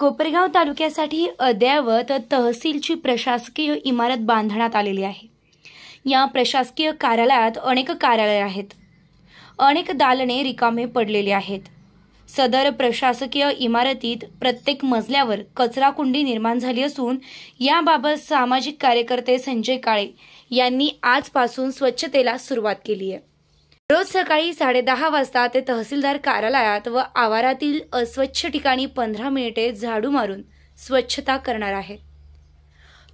कोपरगाव तालुक्यासाठी अद्यावत तहसीलची प्रशासकीय इमारत बांधण्यात आलेली आहे या प्रशासकीय कार्यालयात अनेक कार्यालय आहेत अनेक दालने रिकामे पडलेली आहेत सदर प्रशासकीय इमारतीत प्रत्येक मजल्यावर कचराकुंडी निर्माण झाली असून याबाबत सामाजिक कार्यकर्ते संजय काळे यांनी आजपासून स्वच्छतेला सुरुवात केली आहे रोज सकाळी साडेदहा वाजता ते तहसीलदार कार्यालयात व आवारातील अस्वच्छ ठिकाणी पंधरा मिनिटे झाडू मारून स्वच्छता करणार आहेत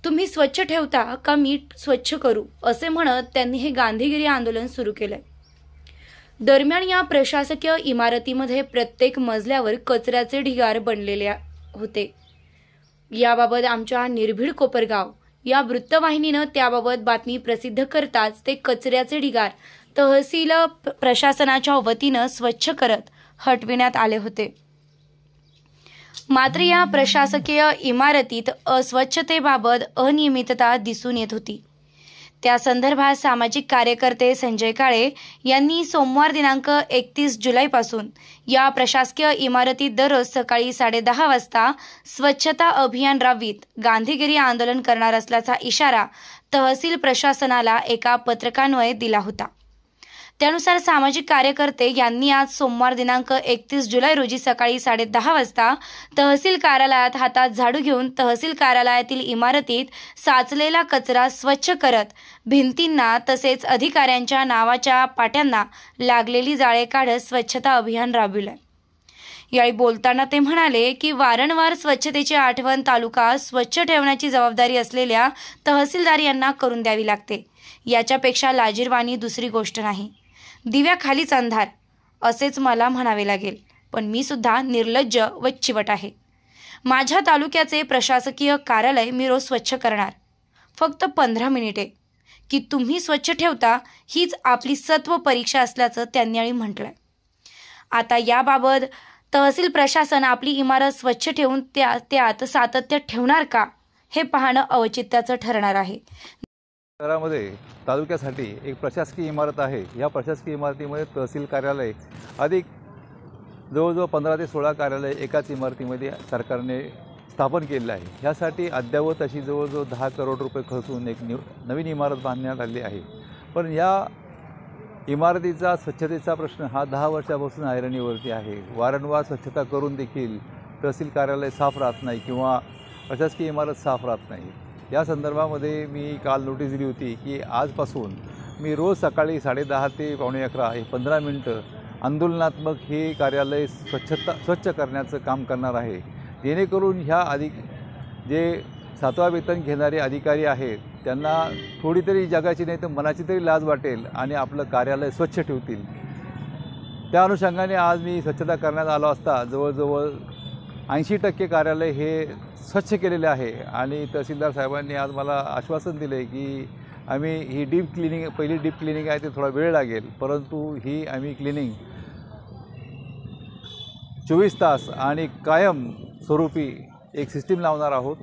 तुम्ही स्वच्छ ठेवता का मी स्वच्छ करू असे म्हणत त्यांनी हे गांधीगिरी आंदोलन सुरू केलंय दरम्यान या प्रशासकीय इमारतीमध्ये प्रत्येक मजल्यावर कचऱ्याचे ढिगार बनलेले होते याबाबत आमच्या निर्भीड कोपरगाव या वृत्तवाहिनीनं त्याबाबत बातमी प्रसिद्ध करताच ते कचऱ्याचे ढिगार तहसील प्रशासनाच्या वतीनं स्वच्छ करत हटविण्यात आले होते मात्र या प्रशासकीय इमारतीत अस्वच्छतेबाबत अनियमितता दिसून येत होती त्या संदर्भात सामाजिक कार्यकर्ते संजय काळे यांनी सोमवार दिनांक एकतीस जुलैपासून या प्रशासकीय इमारतीत दररोज सकाळी साडेदहा वाजता स्वच्छता अभियान राबवीत गांधीगिरी आंदोलन करणार असल्याचा इशारा तहसील प्रशासनाला एका पत्रकान्वये दिला होता त्यानुसार सामाजिक कार्यकर्ते यांनी आज सोमवार दिनांक एकतीस जुलै रोजी सकाळी साडे वाजता तहसील कार्यालयात हातात झाडू घेऊन तहसील कार्यालयातील इमारतीत साचलेला कचरा स्वच्छ करत भिंतींना तसेच अधिकाऱ्यांच्या नावाच्या पाट्यांना लागलेली जाळे काढत स्वच्छता अभियान राबविलं यावेळी बोलताना ते म्हणाले की वारंवार स्वच्छतेची आठवण तालुका स्वच्छ ठेवण्याची जबाबदारी असलेल्या तहसीलदार यांना करून द्यावी लागते याच्यापेक्षा लाजीरवाणी दुसरी गोष्ट नाही दिव्याखालीच अंधार असेच मला म्हणावे लागेल पण मी सुद्धा निर्लज्ज व चिवट आहे माझ्या तालुक्याचे प्रशासकीय कार्यालय मी रोज स्वच्छ करणार फक्त पंधरा मिनिटे की तुम्ही स्वच्छ ठेवता हीच आपली सत्व परीक्षा असल्याचं त्यांनी आणि म्हटलं आता याबाबत तहसील प्रशासन आपली इमारत स्वच्छ ठेवून त्या त्यात सातत्य ठेवणार का हे पाहणं औचित्याचं ठरणार आहे शहरामध्ये तालुक्यासाठी एक प्रशासकीय इमारत आहे या प्रशासकीय इमारतीमध्ये तहसील कार्यालय अधिक जवळजवळ पंधरा ते सोळा कार्यालय एकाच इमारतीमध्ये सरकारने स्थापन केलेलं आहे ह्यासाठी अद्यावत अशी जवळजवळ दहा करोड रुपये खर्चून एक नवीन इमारत बांधण्यात आली आहे पण या इमारतीचा स्वच्छतेचा प्रश्न हा दहा वर्षापासून ऐरणीवरती आहे वारंवार स्वच्छता करून देखील तहसील कार्यालय साफ राहत नाही किंवा प्रशासकीय इमारत साफ राहत नाही या संदर्भामध्ये मी काल नोटीस दिली होती की आजपासून मी रोज सकाळी साडेदहा ते पावणे अकरा हे पंधरा मिनटं आंदोलनात्मक हे कार्यालय स्वच्छता स्वच्छ करण्याचं काम करणार आहे जेणेकरून ह्या अधिक जे सातवा वेतन घेणारे अधिकारी आहेत त्यांना थोडी तरी जगाची नाही तर मनाची तरी लाज वाटेल आणि आपलं कार्यालय स्वच्छ ठेवतील त्या अनुषंगाने आज मी स्वच्छता करण्यात आलो असता जवळजवळ ऐंशी टक्के कार्यालय हे स्वच्छ केलेले आहे आणि तहसीलदार साहेबांनी आज मला आश्वासन दिले की आम्ही ही डीप क्लिनिंग पहिली डीप क्लिनिंग आहे ते थोडा वेळ लागेल परंतु ही आम्ही क्लिनिंग चोवीस तास आणि कायम स्वरूपी एक सिस्टीम लावणार आहोत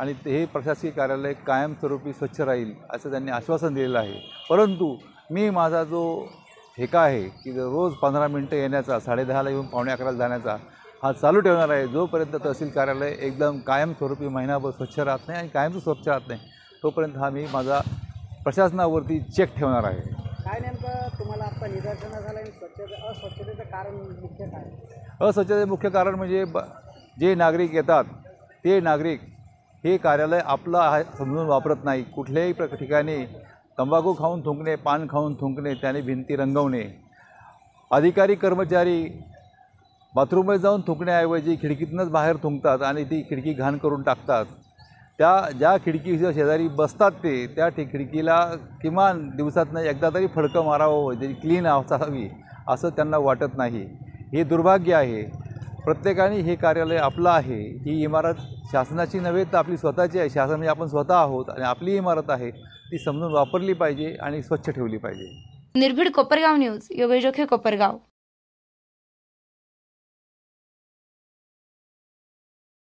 आणि हे प्रशासकीय कार्यालय कायमस्वरूपी स्वच्छ राहील असं त्यांनी आश्वासन दिलेलं आहे परंतु मी माझा जो हेका आहे की रोज पंधरा मिनटं येण्याचा साडेदहाला येऊन पावणे अकराला जाण्याचा हा चालू ठेवणार आहे जोपर्यंत तहसील कार्यालय एकदम कायमस्वरूपी महिनाभर स्वच्छ राहत नाही आणि कायमच स्वच्छ राहत नाही तोपर्यंत हा मी माझा प्रशासनावरती चेक ठेवणार आहे काय नेमकं तुम्हाला आता निदर्शन झालं आणि स्वच्छते अस्वच्छतेचं कारण मुख्य काय अस्वच्छतेचं मुख्य कारण म्हणजे ब जे नागरिक येतात ते नागरिक हे कार्यालय आपलं आहे समजून वापरत नाही कुठल्याही प्र ठिकाणी तंबाखू खाऊन थुंकणे पान खाऊन थुंकणे त्याने भिंती रंगवणे अधिकारी कर्मचारी बाथरूममध्ये जाऊन थुंकण्याऐवजी खिडकीतूनच बाहेर थुंकतात आणि ती खिडकी घाण करून टाकतात त्या ज्या खिडकीच्या शेजारी बसतात ते त्या खिडकीला किमान दिवसातनं एकदा तरी फडकं मारावं जे म्हणजे क्लीन असावी असं त्यांना वाटत नाही हे दुर्भाग्य आहे प्रत्येकाने हे कार्यालय आपलं आहे ही इमारत शासनाची नव्हे तर आपली स्वतःची आहे शासन म्हणजे आपण स्वतः आहोत आणि आपली इमारत आहे ती समजून वापरली पाहिजे आणि स्वच्छ ठेवली पाहिजे निर्भीड कोपरगाव न्यूज योगेजोखे कोपरगाव